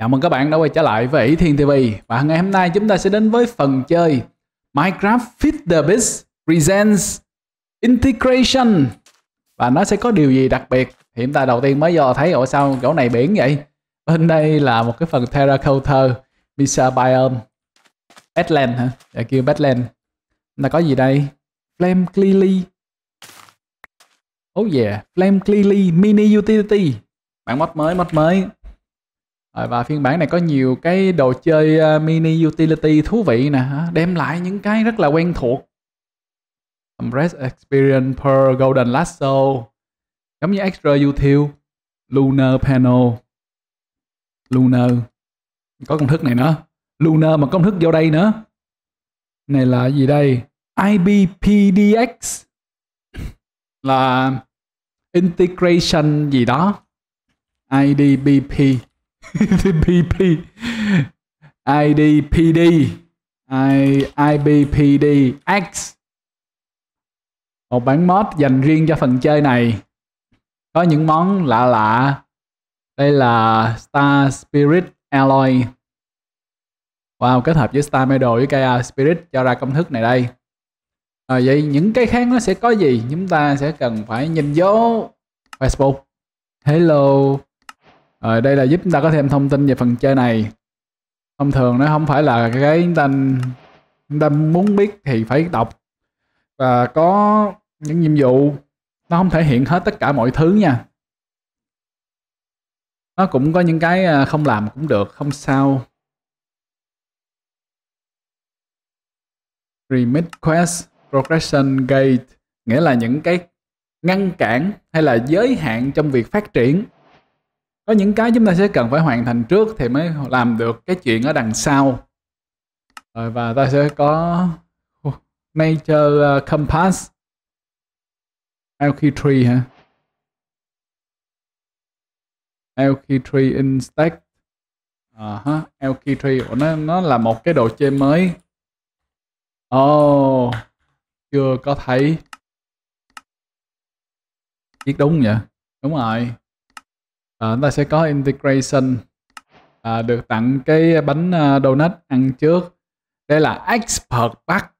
Chào mừng các bạn đã quay trở lại với ỷ Thiên TV và ngày hôm nay chúng ta sẽ đến với phần chơi Minecraft Fit the Beast Presents Integration và nó sẽ có điều gì đặc biệt hiện tại đầu tiên mới do thấy ở sao chỗ này biển vậy bên đây là một cái phần Terracotta Misa Biome Badland hả? Dạ kêu Badland là có gì đây? Flame Clearly Oh yeah, Flame Clearly Mini Utility Bản mod mới, mod mới rồi và phiên bản này có nhiều cái đồ chơi ờ, mini utility thú vị nè, đem lại những cái rất là quen thuộc. Compress Experience Pearl Golden Lasso, giống như Extra Util, Lunar Panel, Lunar, có công thức này nữa, Lunar mà công thức vô đây nữa. Này là gì đây? IBPDX là integration gì đó IDBP IDPD IDPD I, IBPD X một bản mod dành riêng cho phần chơi này có những món lạ lạ đây là Star Spirit Alloy Wow, kết hợp với Star Medal với KR Spirit cho ra công thức này đây à, Vậy những cái khác nó sẽ có gì? Chúng ta sẽ cần phải nhìn vô Facebook Hello rồi ờ, đây là giúp chúng ta có thêm thông tin về phần chơi này. Thông thường nó không phải là cái chúng ta, chúng ta muốn biết thì phải đọc. Và có những nhiệm vụ nó không thể hiện hết tất cả mọi thứ nha. Nó cũng có những cái à, không làm cũng được, không sao. Remit Quest Progression Gate nghĩa là những cái ngăn cản hay là giới hạn trong việc phát triển có những cái chúng ta sẽ cần phải hoàn thành trước thì mới làm được cái chuyện ở đằng sau rồi và ta sẽ có nature uh, compass alky tree hả alky tree instack uh ờ -huh. alky tree Ủa, nó nó là một cái đồ chơi mới ồ oh, chưa có thấy biết đúng vậy đúng rồi à, ờ, chúng ta sẽ có integration à, được tặng cái bánh à, donut ăn trước đây là expert pack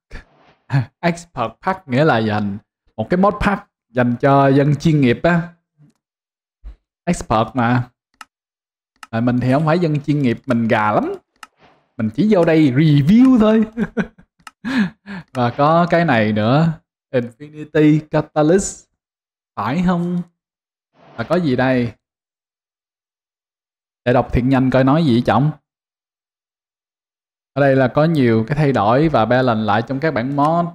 expert pack nghĩa là dành một cái mod pack dành cho dân chuyên nghiệp á expert mà à, mình thì không phải dân chuyên nghiệp mình gà lắm mình chỉ vô đây review thôi và có cái này nữa infinity catalyst phải không và có gì đây để đọc thiệt nhanh coi nói gì chồng ở đây là có nhiều cái thay đổi và ba lần lại trong các bản mod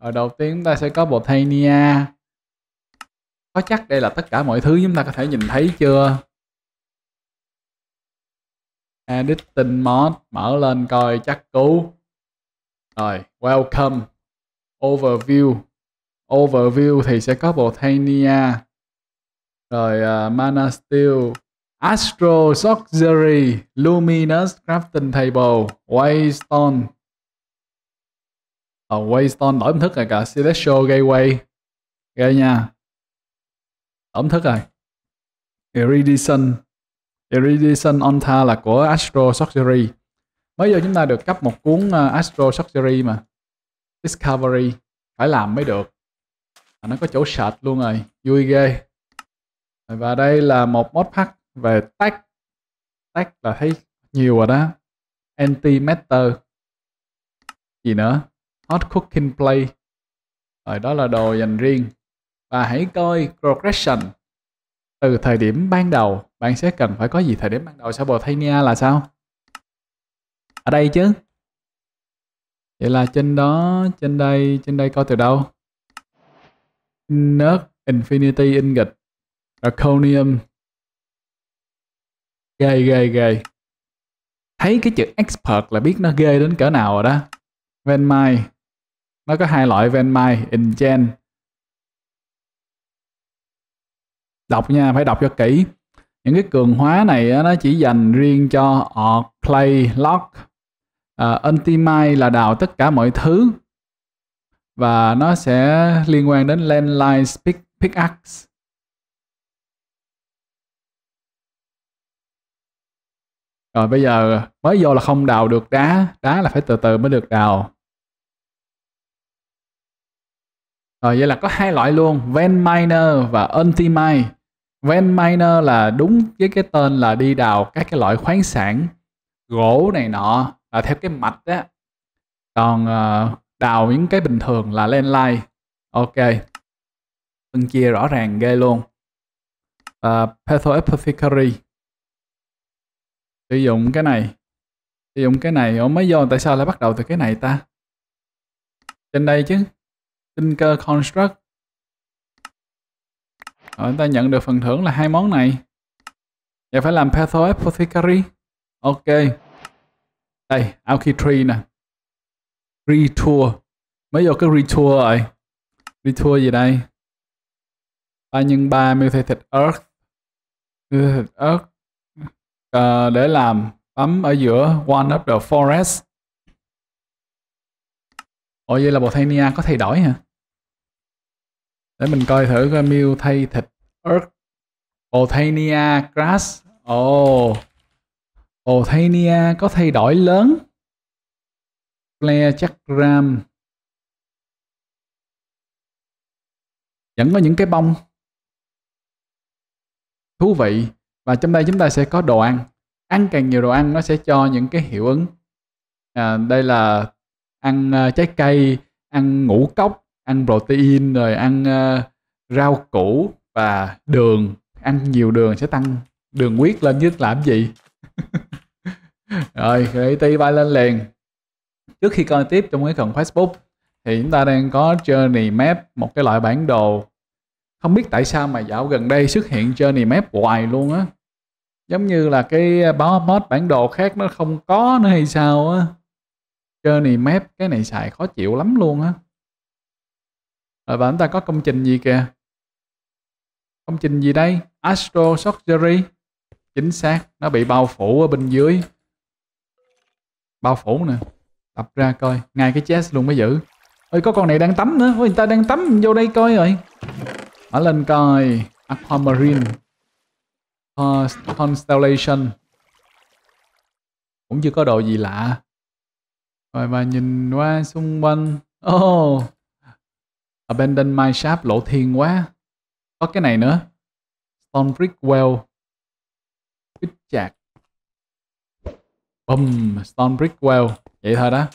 ở đầu tiên chúng ta sẽ có bộ Botania có chắc đây là tất cả mọi thứ chúng ta có thể nhìn thấy chưa editing mod mở lên coi chắc cú rồi welcome overview overview thì sẽ có bộ Botania rồi uh, Mana Steel Astro Surgery Luminous Crafting Table Waystone Còn ờ, Waystone đổi thức rồi cả Celestial Gateway Ghê nha Đổi thức rồi Iridescent Iridescent Onta là của Astro Surgery Mới giờ chúng ta được cấp một cuốn ờ, Astro Surgery mà Discovery Phải làm mới được à, Nó có chỗ sạch luôn rồi Vui ghê Và đây là một mod pack về tag tag là thấy nhiều rồi đó antimatter gì nữa hot cooking play rồi đó là đồ dành riêng và hãy coi progression từ thời điểm ban đầu bạn sẽ cần phải có gì thời điểm ban đầu Sabothania là sao ở đây chứ vậy là trên đó trên đây trên đây coi từ đâu Nerd Infinity Ingot Draconium ghê ghê ghê thấy cái chữ expert là biết nó ghê đến cỡ nào rồi đó mai nó có hai loại mai venmai InGen đọc nha phải đọc cho kỹ những cái cường hóa này nó chỉ dành riêng cho orc clay lock uh, à, ultimate là đào tất cả mọi thứ và nó sẽ liên quan đến landline pick, pickaxe rồi bây giờ mới vô là không đào được đá đá là phải từ từ mới được đào rồi vậy là có hai loại luôn ven miner và anti mine ven miner là đúng với cái tên là đi đào các cái loại khoáng sản gỗ này nọ là theo cái mạch á còn ờ, đào những cái bình thường là landline ok phân chia rõ ràng ghê luôn uh, ờ, Petho sử dụng cái này sử dụng cái này ủa mới do tại sao lại bắt đầu từ cái này ta trên đây chứ Tinker Construct rồi ờ, ta nhận được phần thưởng là hai món này và phải làm Patho Apothecary ok đây Alky Tree nè Retour mới vô cái Retour rồi Retour gì đây 3 nhân ba 3 Mutated Earth thịt Earth uh, để làm bấm ở giữa one of the forest Ồ vậy là Botania có thay đổi hả? Để mình coi thử coi Mew thay thịt Earth Botania Grass Ồ oh. Botania có thay đổi lớn Claire Chakram Vẫn có những cái bông Thú vị và trong đây chúng ta sẽ có đồ ăn ăn càng nhiều đồ ăn nó sẽ cho những cái hiệu ứng à, đây là ăn uh, trái cây ăn ngũ cốc ăn protein rồi ăn uh, rau củ và đường ăn nhiều đường sẽ tăng đường huyết lên chứ làm gì rồi creative bay lên liền trước khi coi tiếp trong cái phần facebook thì chúng ta đang có journey map một cái loại bản đồ không biết tại sao mà dạo gần đây xuất hiện journey map hoài luôn á giống như là cái à, báo mod bản đồ khác nó không có nữa hay sao á Journey Map cái này xài khó chịu lắm luôn á rồi và chúng ta có công trình gì kìa công trình gì đây Astro Surgery chính xác nó bị bao phủ ở bên dưới bao phủ nè tập ra coi ngay cái chest luôn mới giữ ơi có con này đang tắm nữa ôi người ta đang tắm vô đây coi rồi ở lên coi aquamarine uh, Constellation cũng chưa có đồ gì lạ rồi và nhìn qua xung quanh oh Abandoned Mine Shaft lộ thiên quá có cái này nữa stone brick well quýt chạc bum stone brick well vậy thôi đó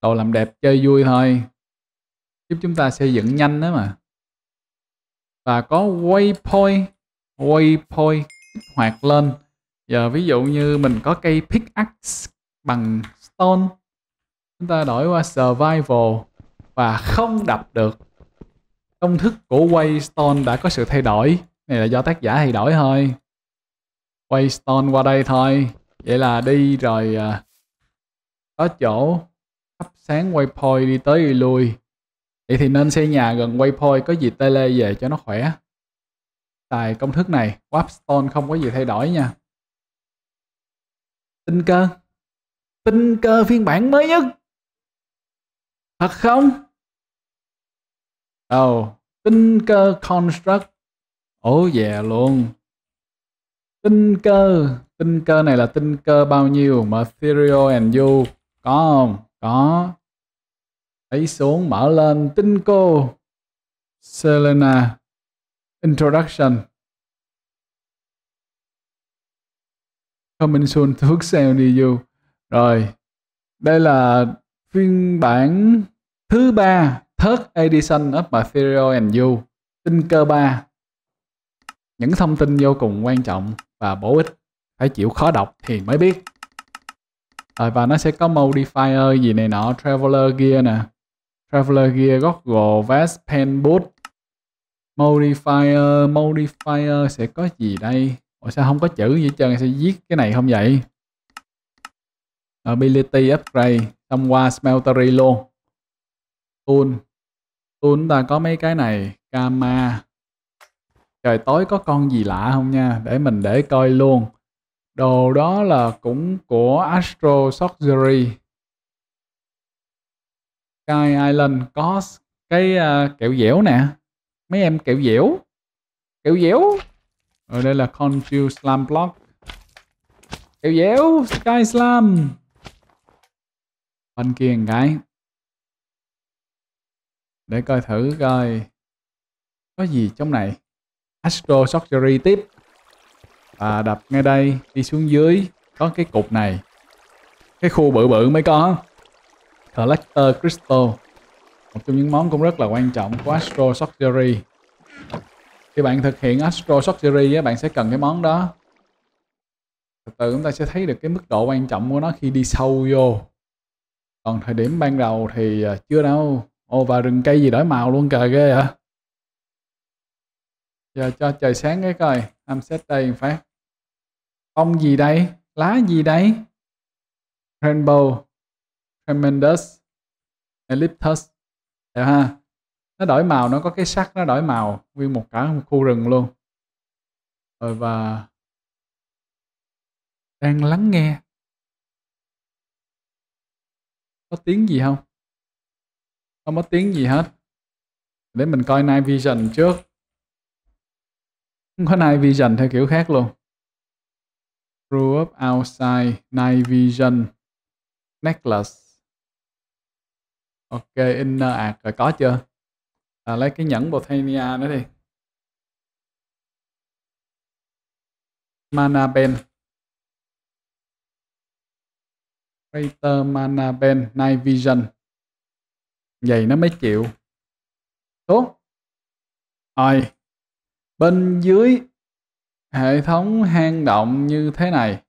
đồ làm đẹp chơi vui thôi giúp chúng ta xây dựng nhanh đó mà và có waypoint waypoint kích hoạt lên giờ ví dụ như mình có cây pickaxe bằng stone chúng ta đổi qua survival và không đập được công thức của waystone đã có sự thay đổi này là do tác giả thay đổi thôi waystone qua đây thôi vậy là đi rồi à, có chỗ thắp sáng waypoint đi tới đi lui vậy thì nên xây nhà gần waypoint có gì tê lê về cho nó khỏe xài công thức này Wapstone không có gì thay đổi nha tinh cơ tinh cơ phiên bản mới nhất Thật không? Ồ oh, Tình cơ construct Ồ oh, yeah luôn Tinh cơ Tinh cơ này là tinh cơ bao nhiêu Material and you Có không? Có Lấy xuống mở lên Tinh cô Selena Introduction Coming soon to Excel near you Rồi Đây là phiên bản thứ ba Third edition of Material and You Tinh cơ ba. Những thông tin vô cùng quan trọng và bổ ích Phải chịu khó đọc thì mới biết Rồi và nó sẽ có modifier gì này nọ Traveler Gear nè Traveler Gear, Goggle, Vest, Pen, Boot modifier modifier sẽ có gì đây Ủa sao không có chữ gì hết trơn sẽ viết cái này không vậy ability upgrade xong qua smeltery luôn tool tool chúng ta có mấy cái này Gamma. trời tối có con gì lạ không nha để mình để coi luôn đồ đó là cũng của astro surgery sky island có cái uh, kẹo dẻo nè mấy em kiểu dẻo kiểu dẻo ở ờ, đây là confill slam block kiểu dẻo sky slam bên kia một cái để coi thử coi có gì trong này astro surgery tiếp và đập ngay đây đi xuống dưới có cái cục này cái khu bự bự mới có collector crystal một trong những món cũng rất là quan trọng của Astro Surgery. Khi bạn thực hiện Astro Surgery, bạn sẽ cần cái món đó. Từ từ chúng ta sẽ thấy được cái mức độ quan trọng của nó khi đi sâu vô. Còn thời điểm ban đầu thì à, chưa đâu. Ô và rừng cây gì đổi màu luôn cờ ghê hả? Giờ cho trời sáng cái coi. Am set đây phát. Ông gì đây? Lá gì đây? Rainbow. Tremendous. Elliptus Đẹp dạ ha. Nó đổi màu, nó có cái sắc nó đổi màu nguyên một cả một khu rừng luôn. Rồi và đang lắng nghe. Có tiếng gì không? Không có tiếng gì hết. Để mình coi night vision trước. Không có night vision theo kiểu khác luôn. Grew up outside, night vision, necklace ok inner art à, à, rồi có chưa à, lấy cái nhẫn bothania nữa đi mana Ben, Rater Mana Ben Night Vision Vậy nó mới chịu Tốt Rồi Bên dưới Hệ thống hang động như thế này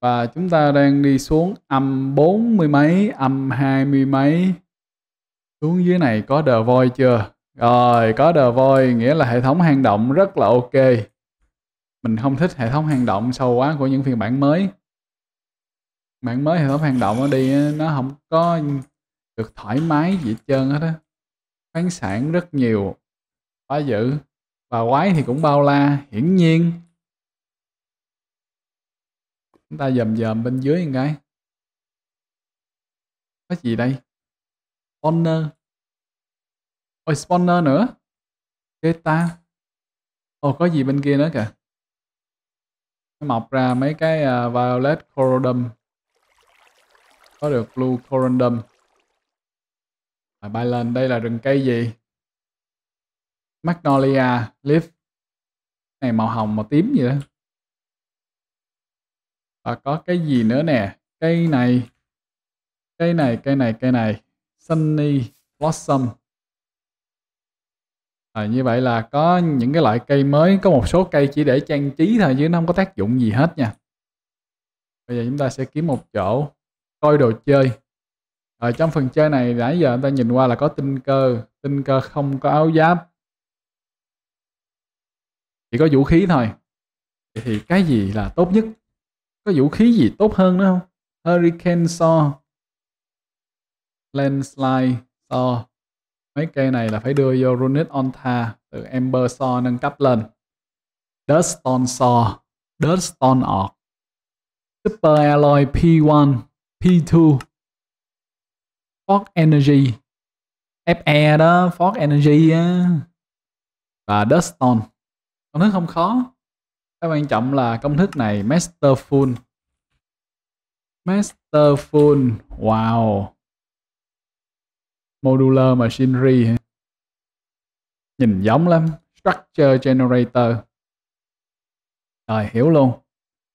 Và chúng ta đang đi xuống âm bốn mươi mấy Âm hai mươi mấy xuống dưới này có The Void chưa? Rồi, có The Void, nghĩa là hệ thống hang động rất là ok. Mình không thích hệ thống hang động sâu quá của những phiên bản mới. Bản mới hệ thống hang động nó đi, nó không có được thoải mái gì hết trơn hết á. Khoáng sản rất nhiều, quá dữ. Và quái thì cũng bao la, hiển nhiên. Chúng ta dầm dầm bên dưới một cái. Có gì đây? Spawner. Ôi, spawner nữa. Data. Ồ, có gì bên kia nữa kìa. Nó mọc ra mấy cái uh, Violet Corundum. Có được Blue Corundum. Rồi bay lên, đây là rừng cây gì? Magnolia Leaf. Này màu hồng, màu tím gì đó. Và có cái gì nữa nè. Cây này. Cây này, cây này, cây này. Sunny Blossom à, như vậy là có những cái loại cây mới có một số cây chỉ để trang trí thôi chứ nó không có tác dụng gì hết nha bây giờ chúng ta sẽ kiếm một chỗ coi đồ chơi ở trong phần chơi này nãy giờ ta nhìn qua là có tinh cơ tinh cơ không có áo giáp chỉ có vũ khí thôi thì cái gì là tốt nhất có vũ khí gì tốt hơn nữa không hurricane saw landslide so mấy cây này là phải đưa vô runic onta từ ember so nâng cấp lên duststone store duststone orc super alloy p1 p2 Ford Energy FE đó Ford Energy á và Duston công thức không khó cái quan trọng là công thức này Masterful Masterful wow modular machinery nhìn giống lắm structure generator rồi hiểu luôn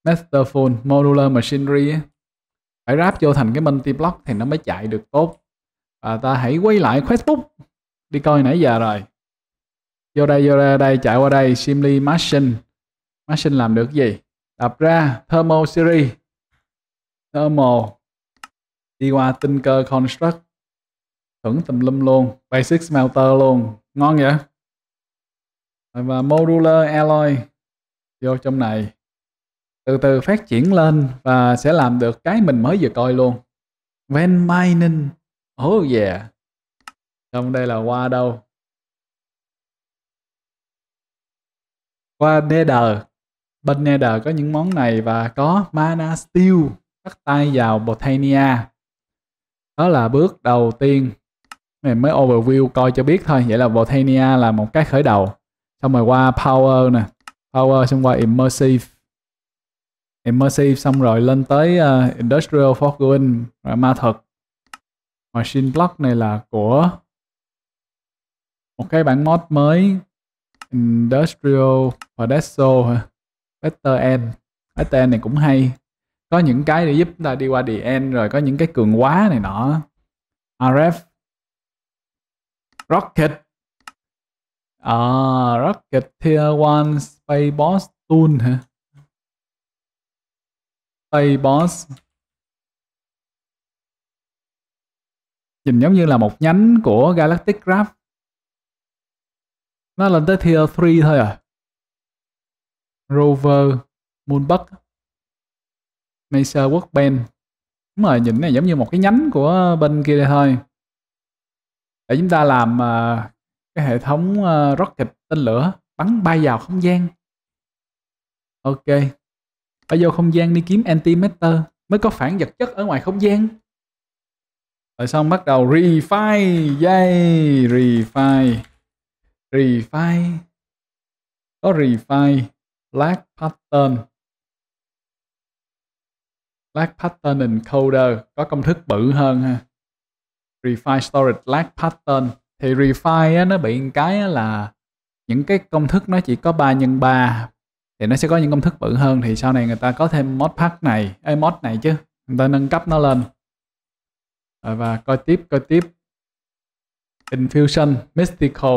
Masterful modular machinery phải ráp vô thành cái multi block thì nó mới chạy được tốt và ta hãy quay lại Facebook đi coi nãy giờ rồi vô đây vô đây, đây chạy qua đây Simly Machine Machine làm được gì đập ra Thermal Series Thermal đi qua Tinker Construct thưởng tùm lum luôn basic smelter luôn ngon vậy và modular alloy vô trong này từ từ phát triển lên và sẽ làm được cái mình mới vừa coi luôn ven mining oh yeah trong đây là qua đâu qua nether bên nether có những món này và có mana steel bắt tay vào botania đó là bước đầu tiên mình mới overview coi cho biết thôi vậy là Voltania là một cái khởi đầu xong rồi qua Power nè Power xong qua Immersive Immersive xong rồi lên tới uh, Industrial Forgoing rồi ma thuật Machine Block này là của một cái bản mod mới Industrial Pedesto Better End Better End này cũng hay có những cái để giúp chúng ta đi qua the end rồi có những cái cường quá này nọ RF Rocket à, Rocket Tier 1 Space Boss Tool hả? Space Boss Nhìn giống như là một nhánh của Galactic Graph Nó lên tới Tier 3 thôi à Rover Moonbug Mesa Workbench Đúng rồi, nhìn này giống như một cái nhánh của bên kia đây thôi để chúng ta làm uh, cái hệ thống uh, rocket tên lửa bắn bay vào không gian ok bay vô không gian đi kiếm antimatter mới có phản vật chất ở ngoài không gian rồi xong bắt đầu refine yay refine refine có refine black pattern black pattern encoder có công thức bự hơn ha refine storage lag pattern thì refine á, nó bị cái là những cái công thức nó chỉ có 3 nhân 3 thì nó sẽ có những công thức bự hơn thì sau này người ta có thêm mod pack này ấy mod này chứ người ta nâng cấp nó lên rồi và coi tiếp coi tiếp infusion mystical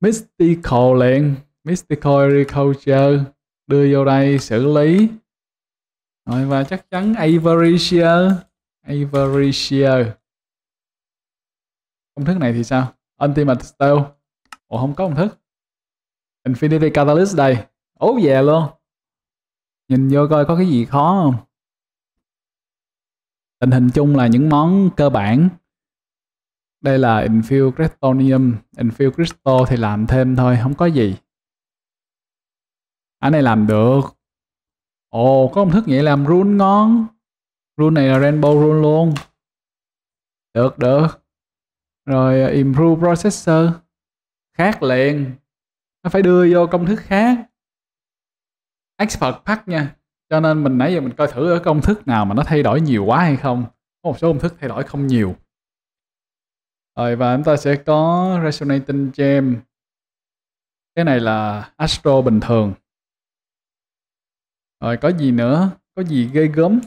mystical liền mystical agriculture đưa vô đây xử lý rồi và chắc chắn avaricia avaricia công thức này thì sao ultimate steel ủa không có công thức infinity catalyst đây ố về luôn nhìn vô coi có cái gì khó không tình hình chung là những món cơ bản đây là infill crestonium infill crystal thì làm thêm thôi không có gì ở này làm được ồ có công thức vậy làm rune ngon rune này là rainbow rune luôn được được rồi à, improve processor khác liền nó phải đưa vô công thức khác expert pack nha cho nên mình nãy giờ mình coi thử ở công thức nào mà nó thay đổi nhiều quá hay không có một số công thức thay đổi không nhiều rồi và chúng ta sẽ có resonating gem cái này là astro bình thường rồi có gì nữa có gì ghê gớm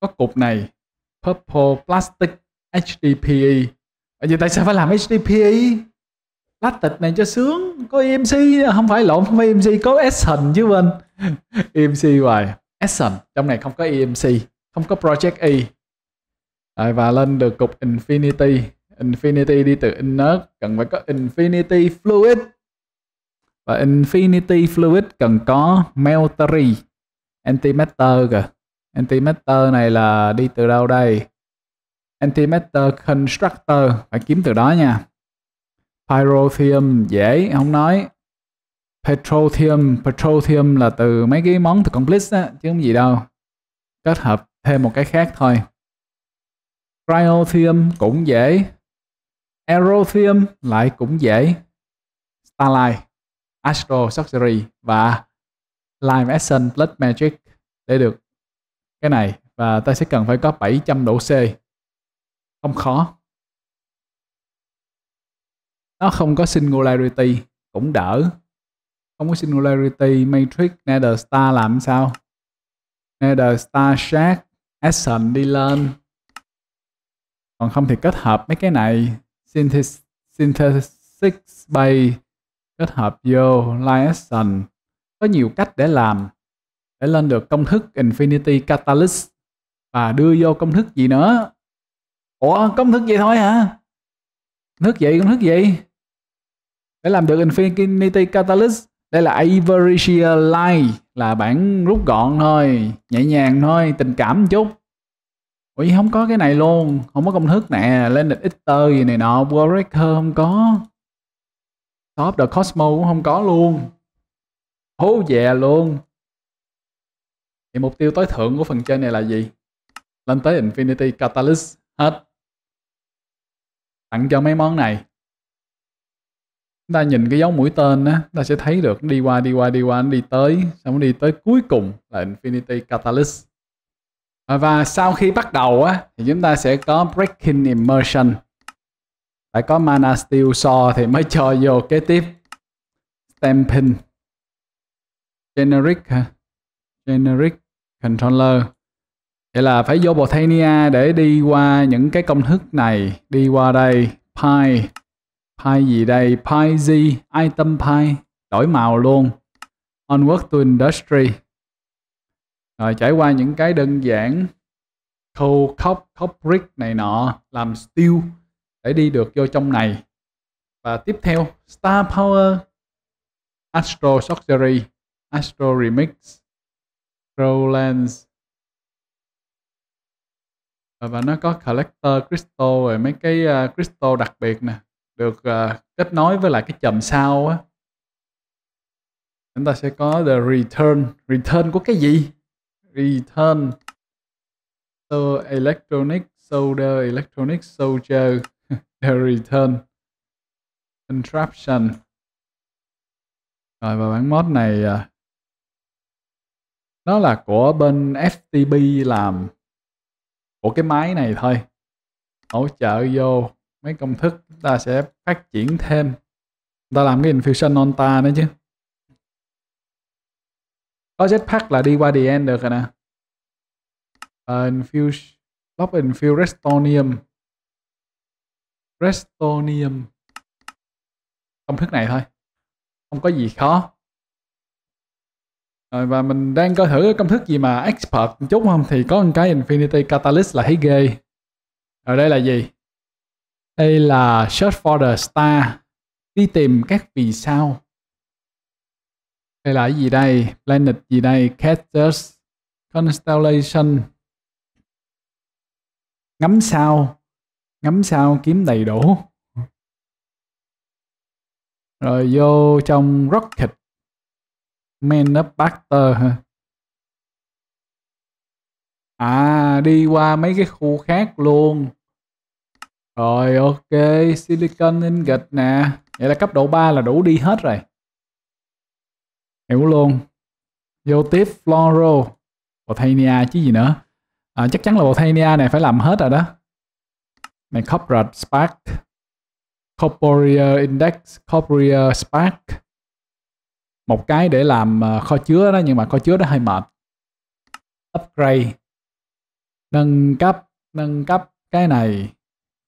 có cục này purple plastic HDPE à, vậy tại sao phải làm HDPE lát tịch này cho sướng có EMC không phải lộn không phải EMC có Action chứ bên EMC hoài Action trong này không có EMC không có Project E à, và lên được cục Infinity Infinity đi từ Inert cần phải có Infinity Fluid và Infinity Fluid cần có Meltery Antimatter kìa Antimatter này là đi từ đâu đây antimatter constructor phải kiếm từ đó nha pyrothium dễ không nói petrothium petrothium là từ mấy cái món từ complex á chứ không gì đâu kết hợp thêm một cái khác thôi cryothium cũng dễ aerothium lại cũng dễ starlight astro luxury và lime essence plus magic để được cái này và ta sẽ cần phải có 700 độ C không khó nó không có singularity cũng đỡ không có singularity matrix nether star làm sao nether star shack action đi lên còn không thì kết hợp mấy cái này synthesis, synthesis bay kết hợp vô line action có nhiều cách để làm để lên được công thức infinity catalyst và đưa vô công thức gì nữa Ủa công thức vậy thôi hả? Thức vậy công thức gì? Để làm được Infinity Catalyst Đây là Avericia Light Là bản rút gọn thôi Nhẹ nhàng thôi, tình cảm chút Ủa không có cái này luôn Không có công thức nè, lên địch Iter gì này nọ Warraker không có Top the Cosmo cũng không có luôn Hố dè yeah luôn Thì mục tiêu tối thượng của phần trên này là gì? Lên tới Infinity Catalyst hết tặng cho mấy món này chúng ta nhìn cái dấu mũi tên á ta sẽ thấy được đi qua đi qua đi qua đi tới xong đi tới cuối cùng là infinity catalyst và sau khi bắt đầu á thì chúng ta sẽ có breaking immersion phải có mana steel so thì mới cho vô kế tiếp stamping generic generic controller Vậy là phải vô Botania để đi qua những cái công thức này. Đi qua đây, pi, pi gì đây, pi z, item pi, đổi màu luôn. Onward to industry. Rồi trải qua những cái đơn giản, coal, cop, cop brick này nọ, làm steel để đi được vô trong này. Và tiếp theo, Star Power, Astro Sorcery, Astro Remix, Lens và nó có collector crystal rồi mấy cái uh, crystal đặc biệt nè được uh, kết nối với lại cái chòm sao á chúng ta sẽ có the return return của cái gì return so electronic soldier electronic soldier the return contraption rồi và bản mod này à, nó là của bên FTP làm của cái máy này thôi hỗ trợ vô mấy công thức chúng ta sẽ phát triển thêm chúng ta làm cái infusion ta nữa chứ có jetpack là đi qua the end được rồi nè uh, infuse log infuse restonium restonium công thức này thôi không có gì khó rồi và mình đang coi thử công thức gì mà expert một chút không thì có một cái Infinity Catalyst là thấy ghê. Rồi đây là gì? Đây là search for the star, đi tìm các vì sao. Đây là cái gì đây? Planet gì đây? Cactus Constellation Ngắm sao Ngắm sao kiếm đầy đủ Rồi vô trong Rocket Manufacturer hả? À, đi qua mấy cái khu khác luôn. Rồi, ok. Silicon ingot nè. Vậy là cấp độ 3 là đủ đi hết rồi. Hiểu luôn. Vô tiếp Floro, Botania chứ gì nữa. À, chắc chắn là Botania này phải làm hết rồi đó. Này, Corporate Spark. Corporeal Index, Corporeal Spark một cái để làm ờ, kho chứa đó nhưng mà kho chứa đó hơi mệt upgrade nâng cấp nâng cấp cái này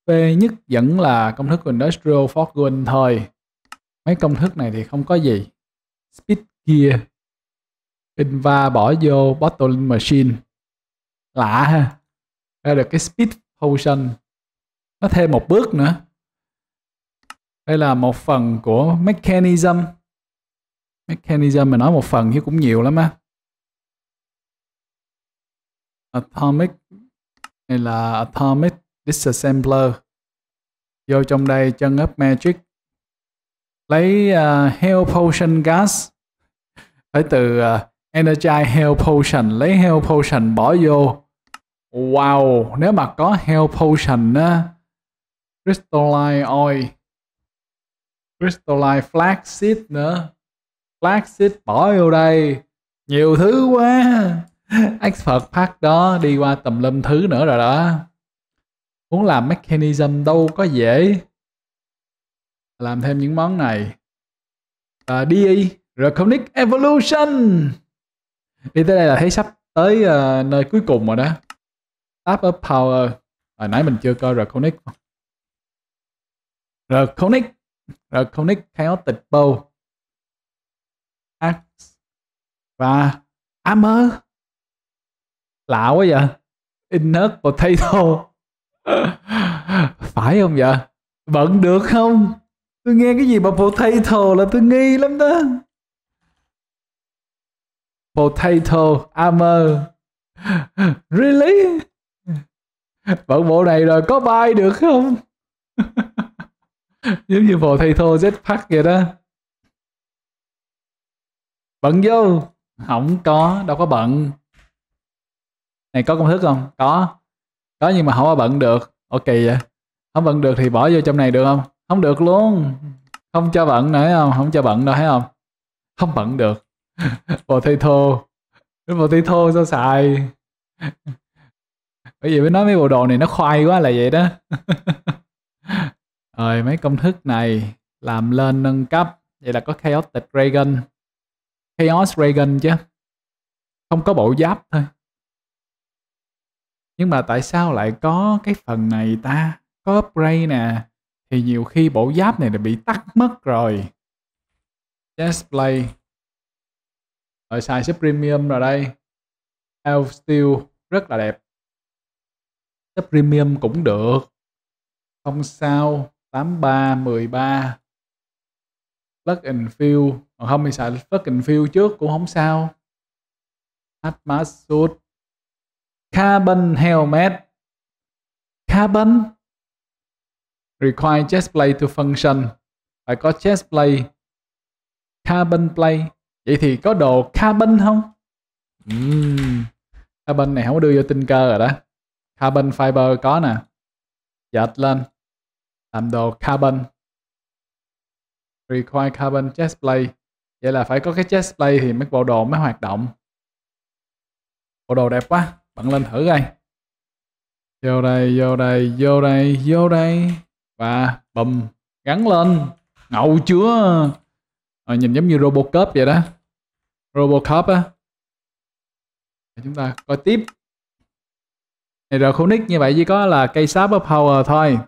p nhất vẫn là công thức của industrial fortune thôi mấy công thức này thì không có gì speed gear inva bỏ vô bottling machine lạ ha đây là cái speed potion nó thêm một bước nữa đây là một phần của mechanism mechanism mà nói một phần chứ cũng nhiều lắm á atomic này là atomic disassembler vô trong đây chân up magic lấy uh, hell potion gas phải từ uh, à, energize hell potion lấy hell potion bỏ vô wow nếu mà có hell potion á uh, crystalline oil crystalline flaxseed nữa Black bỏ vô đây nhiều thứ quá expert part đó đi qua tùm lum thứ nữa rồi đó muốn làm mechanism đâu có dễ làm thêm những món này uh, à, DE Reconic Evolution đi tới đây là thấy sắp tới uh, nơi cuối cùng rồi đó Tap up power hồi nãy mình chưa coi Reconic Reconic Reconic Chaotic Bow Axe và Hammer. Lạ quá vậy. Inert Potato. Phải không vậy? Vẫn được không? Tôi nghe cái gì mà potato là tôi nghi lắm đó. Potato Hammer. Really? Vẫn bộ này rồi có bay được không? giống như bộ thầy thô Jetpack vậy đó bận vô không có đâu có bận này có công thức không có có nhưng mà không có bận được ok vậy không bận được thì bỏ vô trong này được không không được luôn không cho bận nữa không không cho bận đâu thấy không không bận được bộ bộ thi thô thi thô sao xài bởi vì mới nói mấy bộ đồ này nó khoai quá là vậy đó rồi mấy công thức này làm lên nâng cấp vậy là có chaotic dragon Chaos Dragon chứ không có bộ giáp thôi nhưng mà tại sao lại có cái phần này ta có upgrade nè thì nhiều khi bộ giáp này đã bị tắt mất rồi chest play rồi xài sub premium rồi đây elf steel rất là đẹp sub premium cũng được không sao 83 13 plug and fill còn không thì xài fucking fill trước cũng không sao Atmas suit Carbon helmet Carbon Require chest plate to function Phải có chest plate Carbon plate Vậy thì có đồ carbon không? Mm. Carbon này không có đưa vô tinh cơ rồi đó Carbon fiber có nè Dệt lên Làm đồ carbon Require carbon chest plate Vậy là phải có cái chess play thì mới bộ đồ mới hoạt động. Bộ đồ đẹp quá, bạn lên thử coi. Vô đây, vô đây, vô đây, vô đây. Và bùm, gắn lên. Ngậu chưa? À, nhìn giống như Robocop vậy đó. Robocop á. Chúng ta coi tiếp. Hydroconic như vậy chỉ có là cây sáp power thôi.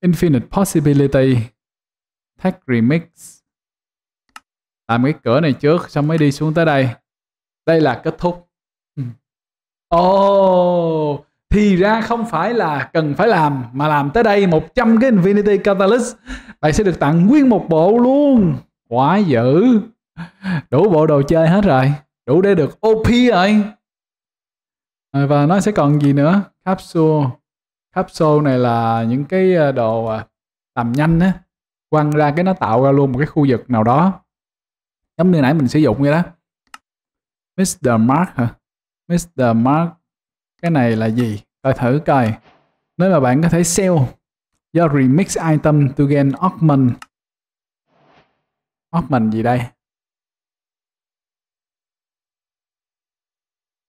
Infinite Possibility. Tech Remix làm cái cửa này trước xong mới đi xuống tới đây đây là kết thúc ừ. ồ oh, thì ra không phải là cần phải làm mà làm tới đây 100 cái Infinity Catalyst bạn sẽ được tặng nguyên một bộ luôn quá dữ đủ bộ đồ chơi hết rồi đủ để được OP rồi à, và nó sẽ còn gì nữa capsule capsule này là những cái à, đồ à, làm nhanh á quăng ra cái nó tạo ra luôn một cái khu vực nào đó giống như nãy mình sử dụng vậy đó Mr. Mark hả Mr. Mark cái này là gì coi thử coi nếu mà bạn có thể sell do remix item to gain augment augment gì đây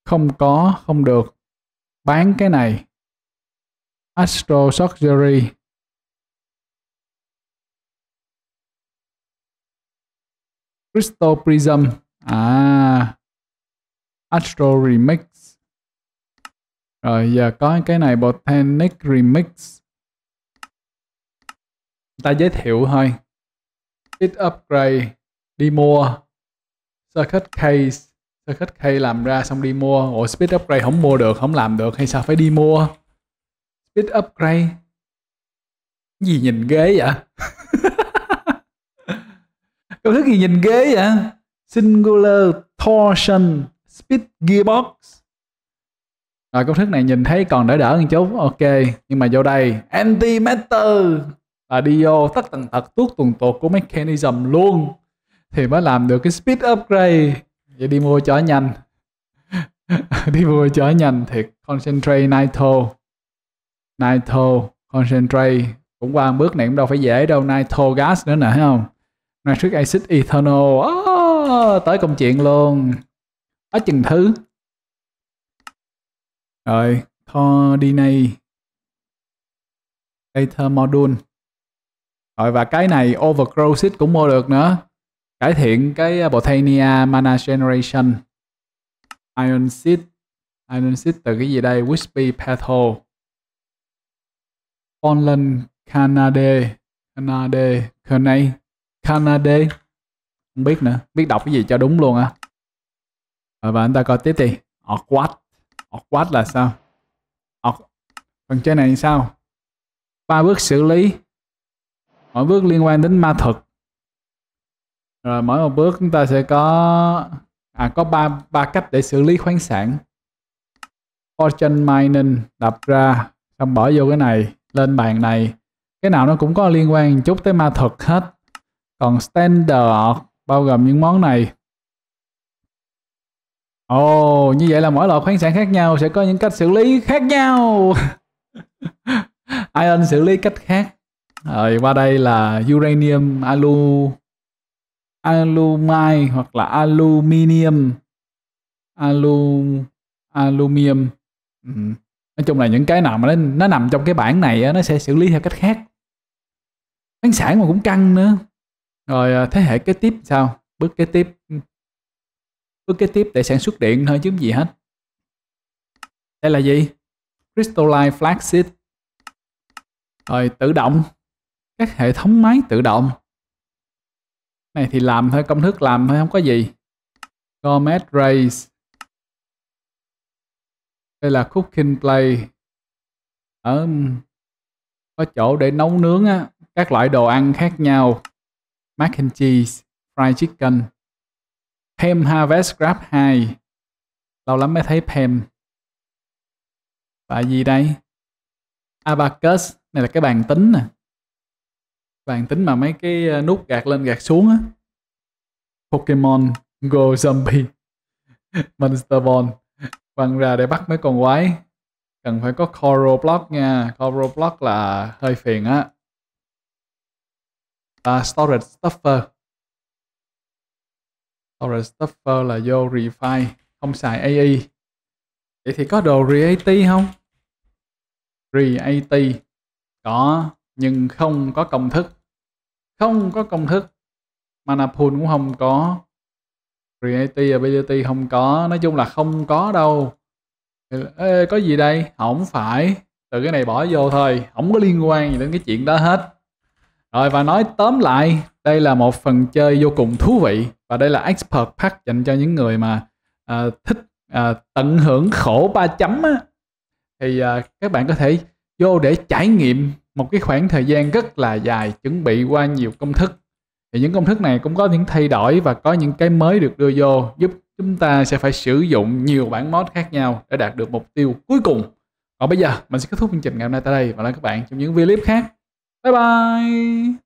không có không được bán cái này astro surgery Crystal Prism à Astro Remix rồi giờ có cái này Botanic Remix ta giới thiệu thôi It Upgrade đi mua Circuit Case Circuit Case làm ra xong đi mua Ủa Speed Upgrade không mua được không làm được hay sao phải đi mua Speed Upgrade gì nhìn ghế vậy công thức gì nhìn ghế vậy singular torsion speed gearbox rồi công thức này nhìn thấy còn đỡ đỡ một chút ok nhưng mà vô đây antimatter là đi vô tất tần tật tuốt tuần tuột của mechanism luôn thì mới làm được cái speed upgrade vậy đi mua cho nhanh đi mua cho nhanh thì concentrate nitro nitro concentrate cũng qua bước này cũng đâu phải dễ đâu nitro gas nữa nè thấy không Matrix acid Eternal à, tới công chuyện luôn ở chừng thứ rồi coordinate data module rồi và cái này overgrow seed cũng mua được nữa cải thiện cái à, botania mana generation iron seed iron seed từ cái gì đây wispy petal Fonlan Canade Canade Canade Canada không biết nữa biết đọc cái gì cho đúng luôn á à. và anh ta coi tiếp đi awkward awkward là sao Awk... phần trên này sao ba bước xử lý mỗi bước liên quan đến ma thuật rồi mỗi một bước chúng ta sẽ có à có ba ba cách để xử lý khoáng sản fortune mining đập ra xong bỏ vô cái này lên bàn này cái nào nó cũng có liên quan chút tới ma thuật hết còn standard bao gồm những món này. Ồ, oh, như vậy là mỗi loại khoáng sản khác nhau sẽ có những cách xử lý khác nhau. iron xử lý cách khác. Rồi qua đây là uranium, alu, alumai hoặc là aluminium, alu, alumium. Ừ. Nói chung là những cái nào mà nó, nó nằm trong cái bảng này nó sẽ xử lý theo cách khác. Khoáng sản mà cũng căng nữa. Rồi à, thế hệ kế tiếp sao? Bước kế tiếp ừ. bước kế tiếp để sản xuất điện thôi chứ gì hết. Đây là gì? Crystalline Flagship. Rồi tự động. Các hệ thống máy tự động. Này thì làm thôi, công thức làm thôi không có gì. Gourmet Race. Đây là Cooking Play. Ở có chỗ để nấu nướng á, các loại đồ ăn khác nhau mac and cheese, fried chicken. Pem Harvest Grab 2. Lâu lắm mới thấy Pem. Và gì đây? Abacus. Này là cái bàn tính nè. Bàn tính mà mấy cái ờ, nút gạt lên gạt xuống á. Pokemon Go Zombie. Monster Ball. Văng ra để bắt mấy con quái. Cần phải có Coral Block nha. Coral Block là hơi phiền á à, storage stuffer storage stuffer là vô refine không xài AI vậy thì có đồ reat không reat có nhưng không có công thức không có công thức mana pool cũng không có Creative Ability không có Nói chung là không có đâu Ê, Có gì đây? Không phải Từ cái này bỏ vô thôi Không có liên quan gì đến cái chuyện đó hết rồi và nói tóm lại, đây là một phần chơi vô cùng thú vị và đây là expert pack dành cho những người mà uh, thích uh, tận hưởng khổ ba chấm á. Thì uh, các bạn có thể vô để trải nghiệm một cái khoảng thời gian rất là dài chuẩn bị qua nhiều công thức. Thì những công thức này cũng có những thay đổi và có những cái mới được đưa vô giúp chúng ta sẽ phải sử dụng nhiều bản mod khác nhau để đạt được mục tiêu cuối cùng. Còn bây giờ mình sẽ kết thúc chương trình ngày hôm nay tại đây và hẹn các bạn trong những video clip khác. 拜拜。